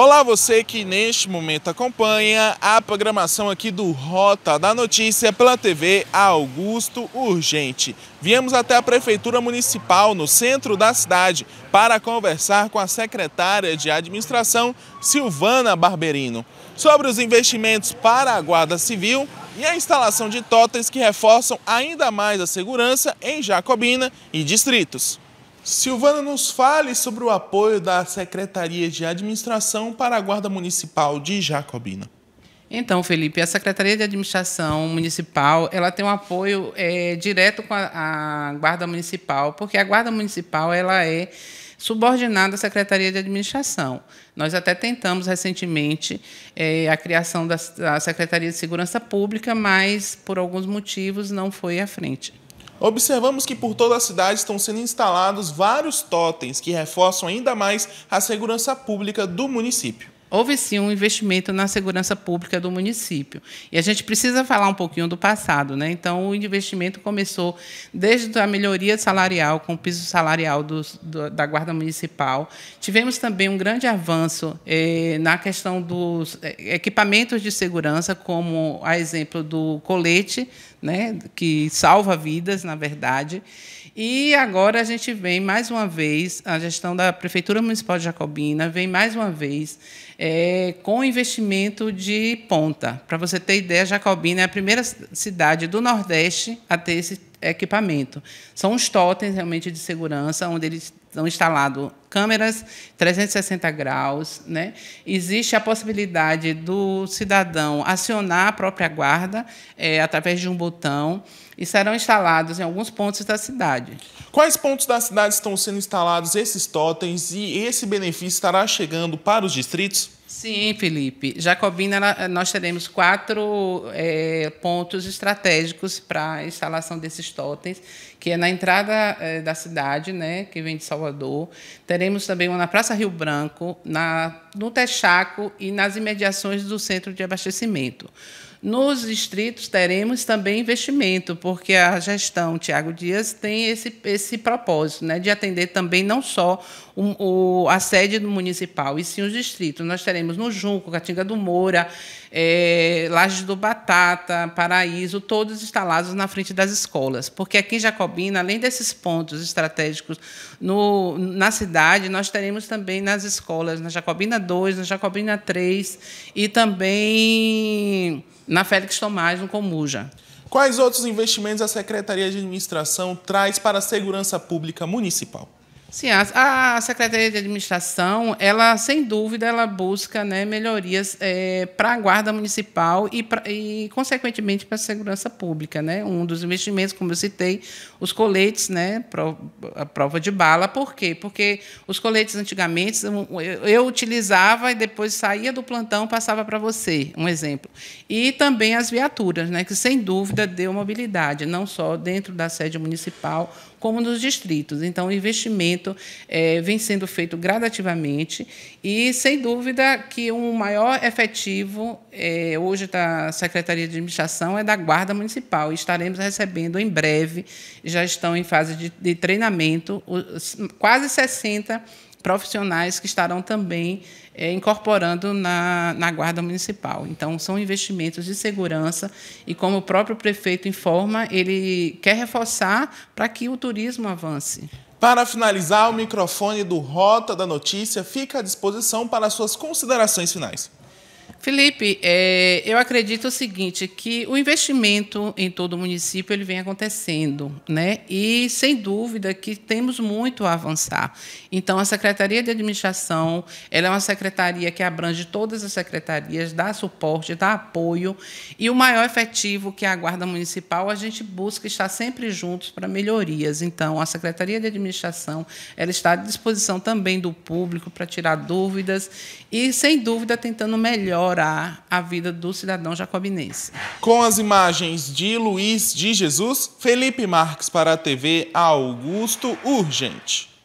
Olá você que neste momento acompanha a programação aqui do Rota da Notícia pela TV Augusto Urgente. Viemos até a Prefeitura Municipal, no centro da cidade, para conversar com a secretária de Administração, Silvana Barberino, sobre os investimentos para a Guarda Civil e a instalação de totens que reforçam ainda mais a segurança em Jacobina e distritos. Silvana nos fale sobre o apoio da Secretaria de Administração para a Guarda Municipal de Jacobina. Então, Felipe, a Secretaria de Administração Municipal ela tem um apoio é, direto com a, a, Guarda Municipal, porque a Guarda Municipal ela é subordinada à Secretaria de Administração. Nós até tentamos recentemente é, a criação da, da Secretaria de Segurança Pública, mas por alguns motivos não foi à frente. Observamos que por toda a cidade estão sendo instalados vários totens que reforçam ainda mais a segurança pública do município houve sim um investimento na segurança pública do município. E a gente precisa falar um pouquinho do passado, né? Então, o investimento começou desde a melhoria salarial, com o piso salarial do, do, da Guarda Municipal. Tivemos também um grande avanço eh, na questão dos eh, equipamentos de segurança, como a exemplo do colete, né? que salva vidas, na verdade. E agora a gente vem mais uma vez, a gestão da Prefeitura Municipal de Jacobina vem mais uma vez é, com investimento de ponta. Para você ter ideia, Jacobina é a primeira cidade do Nordeste a ter esse equipamento. São os totens realmente de segurança, onde eles estão instaladas câmeras 360 graus. Né? Existe a possibilidade do cidadão acionar a própria guarda é, através de um botão e serão instalados em alguns pontos da cidade. Quais pontos da cidade estão sendo instalados esses totens e esse benefício estará chegando para os distritos? Sim, Felipe. Jacobina, nós teremos quatro é, pontos estratégicos para a instalação desses totens, que é na entrada é, da cidade, né, que vem de São Salvador. Teremos também uma na Praça Rio Branco, na, no Texaco e nas imediações do centro de abastecimento. Nos distritos teremos também investimento, porque a gestão Tiago Dias tem esse, esse propósito né, de atender também não só o, o, a sede municipal, e sim os distritos. Nós teremos no Junco, Catinga do Moura, é, Laje do Batata, Paraíso, todos instalados na frente das escolas. Porque aqui em Jacobina, além desses pontos estratégicos no, na cidade, nós teremos também nas escolas, na Jacobina 2, na Jacobina 3 e também na Félix Tomás, no Comuja. Quais outros investimentos a Secretaria de Administração traz para a segurança pública municipal? Sim, a, a, Secretaria de Administração, ela, sem dúvida, ela busca né, melhorias é, para a Guarda Municipal e, pra, e consequentemente, para a segurança pública. Né? Um dos investimentos, como eu citei, os coletes, né, pro, a prova de bala. Por quê? Porque os coletes, antigamente, eu, eu utilizava e depois saía do plantão passava para você, um exemplo. E também as viaturas, né, que, sem dúvida, deu mobilidade, não só dentro da sede municipal, como nos distritos. Então, o investimento é, vem sendo feito gradativamente e, sem dúvida, que o um maior efetivo é, hoje da tá, Secretaria de Administração é da Guarda Municipal. E estaremos recebendo em breve, já estão em fase de, de treinamento, os, quase 60 profissionais que estarão também é, incorporando na, na Guarda Municipal. Então, são investimentos de segurança e, como o próprio prefeito informa, ele quer reforçar para que o turismo avance. Para finalizar, o microfone do Rota da Notícia fica à disposição para suas considerações finais. Felipe, é, eu acredito o seguinte, que o investimento em todo o município ele vem acontecendo, né? E sem dúvida que temos muito a avançar. Então a Secretaria de Administração, ela é uma secretaria que abrange todas as secretarias, dá suporte, dá apoio, e o maior efetivo que é a Guarda Municipal, a gente busca estar sempre juntos para melhorias. Então a Secretaria de Administração, ela está à disposição também do público para tirar dúvidas e sem dúvida tentando melhor melhorar a vida do cidadão jacobinense. Com as imagens de Luiz de Jesus, Felipe Marques para a TV Augusto Urgente.